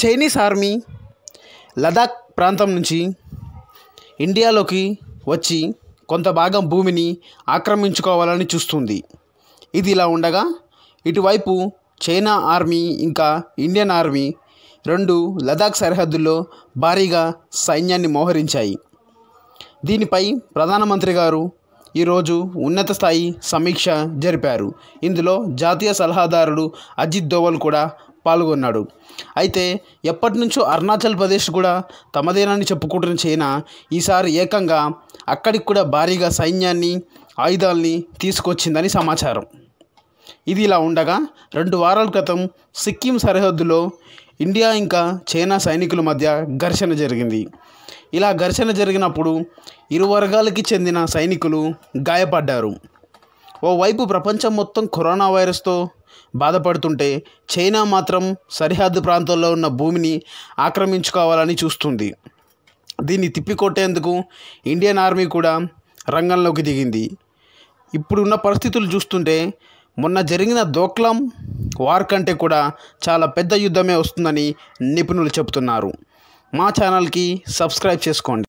Chinese army Ladakh ప్రాంతం నుంచి ఇండియాలోకి వచ్చి కొంత భాగం భూమిని ఆక్రమించుకోవాలని చూస్తుంది ఇది ఇలా ఉండగా ఇటువైపు చైనా ఆర్మీ ఇంకా ఇండియన్ ఆర్మీ రెండు లదాఖ్ సరిహద్దుల్లో భారీగా సైన్యాన్ని మోహరించాయి దీనిపై ప్రధానమంత్రి గారు ఈరోజు ఉన్నత స్థాయి సమీక్ష జరిపారు ఇందులో జాతీయ సలహాదారుడు అజిత్ దోవల్ కూడా పాల్గొన్నాడు అయితే ఎప్పటి నుంచో అరుణాచల్ ప్రదేశ్ కూడా తమదేనని చెప్పుకుంటున్న చైనా ఈసారి ఏకంగా అక్కడికి కూడా భారీగా సైన్యాన్ని ఆయుధాల్ని తీసుకొచ్చిందని సమాచారం ఇది ఇలా ఉండగా రెండు వారాల క్రితం సిక్కిం సరిహద్దులో ఇండియా ఇంకా చైనా సైనికుల మధ్య ఘర్షణ జరిగింది ఇలా ఘర్షణ జరిగినప్పుడు ఇరు వర్గాలకి చెందిన సైనికులు గాయపడ్డారు ఓవైపు ప్రపంచం మొత్తం కరోనా వైరస్తో బాధపడుతుంటే చైనా మాత్రం సరిహద్దు ప్రాంతంలో ఉన్న భూమిని ఆక్రమించుకోవాలని చూస్తుంది దీన్ని తిప్పికొట్టేందుకు ఇండియన్ ఆర్మీ కూడా రంగంలోకి దిగింది ఇప్పుడున్న పరిస్థితులు చూస్తుంటే మొన్న జరిగిన దోక్లం వార్ కంటే కూడా చాలా పెద్ద యుద్ధమే వస్తుందని నిపుణులు చెబుతున్నారు మా ఛానల్కి సబ్స్క్రైబ్ చేసుకోండి